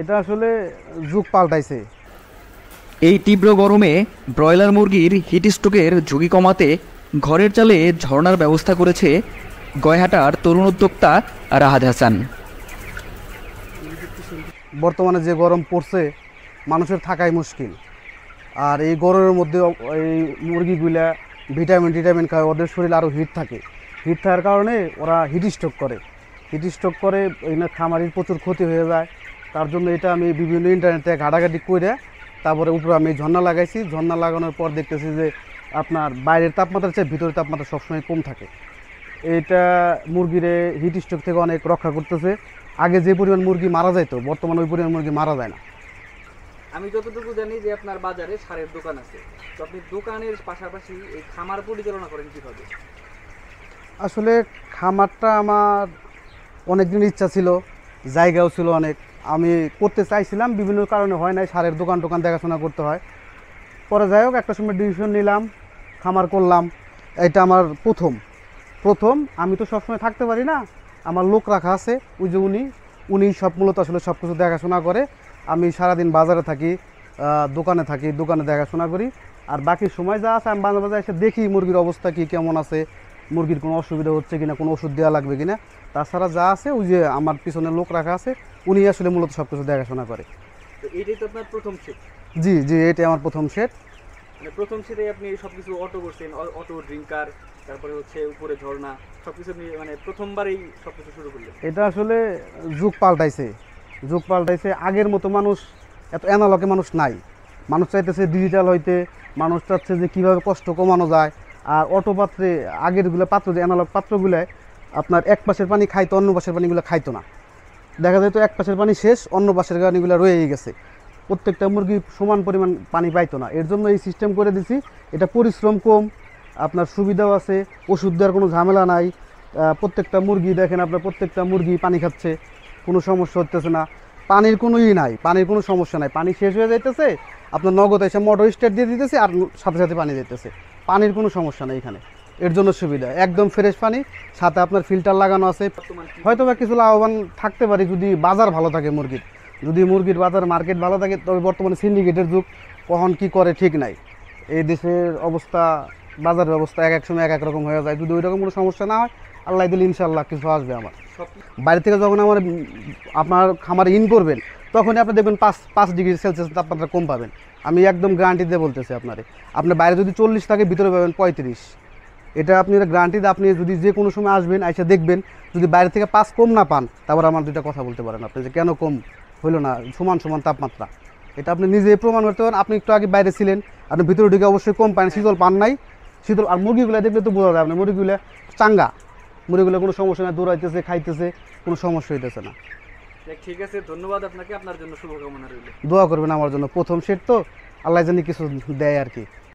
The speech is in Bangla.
এটা আসলে যুগ পাল্টাইছে এই তীব্র গরমে ব্রয়লার মুরগির হিটস্ট্রোকের ঝুঁকি কমাতে ঘরের চালে ঝর্নার ব্যবস্থা করেছে গয়হাটার তরুণ উদ্যোক্তা রাহাদ হাসান বর্তমানে যে গরম পড়ছে মানুষের থাকাই মুশকিল আর এই গরমের মধ্যে এই মুরগিগুলা ভিটামিন ভিটামিন খায় ওদের শরীর আরও হিট থাকে হিট থাকার কারণে ওরা হিট স্ট্রোক করে হিট স্ট্রোক করে খামারির প্রচুর ক্ষতি হয়ে যায় তার জন্য এটা আমি বিভিন্ন ইন্টারনেটে ঘাটাঘাটি করে তারপরে উপরে আমি ঝর্ণা লাগাইছি ঝর্ণা লাগানোর পর দেখতেছি যে আপনার বাইরের তাপমাত্রা চেয়ে ভিতরের তাপমাত্রা সবসময় কম থাকে এটা মুরগিরে হিট স্ট্রোক থেকে অনেক রক্ষা করতেছে আগে যে পরিমাণ মুরগি মারা যাইতো বর্তমানে ওই পরিমাণ মুরগি মারা যায় না আমি যতটুকু জানি যে আপনার বাজারে সারের দোকান আছে তো আপনি দোকানের পাশাপাশি এই খামার পরিচালনা করেন কীভাবে আসলে খামারটা আমার অনেক দিন ইচ্ছা ছিল জায়গাও ছিল অনেক আমি করতে চাইছিলাম বিভিন্ন কারণে হয় নাই সারের দোকান টোকান দেখাশোনা করতে হয় পরে যাই হোক একটা সময় ডিসিশন নিলাম খামার করলাম এটা আমার প্রথম প্রথম আমি তো সবসময় থাকতে পারি না আমার লোক রাখা আছে ওই যে উনি উনি সব মূলত আসলে সব কিছু দেখাশোনা করে আমি সারাদিন বাজারে থাকি দোকানে থাকি দোকানে দেখাশোনা করি আর বাকি সময় যা আছে আমি মাঝে এসে দেখি মুরগির অবস্থা কী কেমন আছে মুরগির কোনো অসুবিধা হচ্ছে কিনা কোনো ওষুধ দেওয়া লাগবে কিনা তাছাড়া যা আছে ওই যে আমার পিছনে লোক রাখা আছে উনি আসলে মূলত সব কিছু দেখাশোনা করে এটাই তো আপনার প্রথম সেট জি জি এটাই আমার প্রথম সেট মানে প্রথম সেটে আপনি সব কিছু অটো করছেন অটো ড্রিঙ্কার তারপরে হচ্ছে উপরে ঝর্ণা সব কিছু মানে প্রথমবারই সব কিছু শুরু করলেন এটা আসলে যুগ পাল্টাইছে যুগ পাল্টাইছে আগের মতো মানুষ এত অ্যানালগে মানুষ নাই মানুষ চাইতেছে ডিজিটাল হইতে মানুষ চাচ্ছে যে কীভাবে কষ্ট কমানো যায় আর অটো পাত্রে আগেরগুলো পাত্র যে অ্যানালগ পাত্রগুলোয় আপনার এক পাশের পানি খাইতো অন্য পাশের পানিগুলো খাইতো না দেখা যায় তো এক পাশের পানি শেষ অন্য পাশের পানিগুলো রয়েই গেছে প্রত্যেকটা মুরগি সমান পরিমাণ পানি পাইতো না এর জন্য এই সিস্টেম করে দিছি এটা পরিশ্রম কম আপনার সুবিধাও আছে ওষুধ দেওয়ার কোনো ঝামেলা নাই প্রত্যেকটা মুরগি দেখেন আপনার প্রত্যেকটা মুরগি পানি খাচ্ছে কোনো সমস্যা হতেছে না পানির কোনো ই নাই পানির কোনো সমস্যা নাই পানি শেষ হয়ে যাইতেছে আপনার নগদ এসে মোটর স্টার্ট দিয়ে দিতেছে আর সাথে সাথে পানি দিতেছে পানির কোনো সমস্যা নেই এখানে এর জন্য সুবিধা একদম ফ্রেশ পানি সাথে আপনার ফিল্টার লাগানো আছে হয়তো বা কিছু লাভবান থাকতে পারে যদি বাজার ভালো থাকে মুরগির যদি মুরগির বাজার মার্কেট ভালো থাকে তবে বর্তমানে সিন্ডিকেটের যুগ কখন কি করে ঠিক নাই এই দেশের অবস্থা বাজার ব্যবস্থা এক এক সময় এক এক রকম হয়ে যায় যদি ওই রকম কোনো সমস্যা না হয় আল্লাহ দিলে ইনশাল্লাহ কিছু আসবে আমার বাইরে থেকে যখন আমার আপনার খামারে ইন করবেন তখনই আপনি দেখবেন পাঁচ পাঁচ ডিগ্রি সেলসিয়াস তাপমাত্রা কম পাবেন আমি একদম গ্যারান্টি দিয়ে বলতেছি আপনারে আপনার বাইরে যদি চল্লিশ থাকে ভিতরে পাবেন পঁয়ত্রিশ এটা আপনি গ্যারান্টি আপনি যদি যে কোনো সময় আসবেন এসে দেখবেন যদি বাইরে থেকে পাস কম না পান তারপর আমার দুটা কথা বলতে পারেন আপনি যে কেন কম হইল না সমান সমান তাপমাত্রা এটা আপনি নিজে প্রমাণ করতে পারেন আপনি একটু আগে বাইরে ছিলেন আপনি ভিতরে ঢুকে অবশ্যই কম পান শীতল পান নাই শীতল আর মুরগিগুলো দেখলে তো বোঝা যায় না মুরগিগুলো চাঙ্গা মুরগিগুলো কোনো সমস্যা না দৌড়াইতেছে খাইতেছে কোনো সমস্যা হইতেছে না ঠিক আছে ধন্যবাদ আপনাকে আপনার জন্য শুভকামনা রইল দোয়া করবেন আমার জন্য প্রথম সেট তো আল্লাহ জানি কিছু দেয় আর কি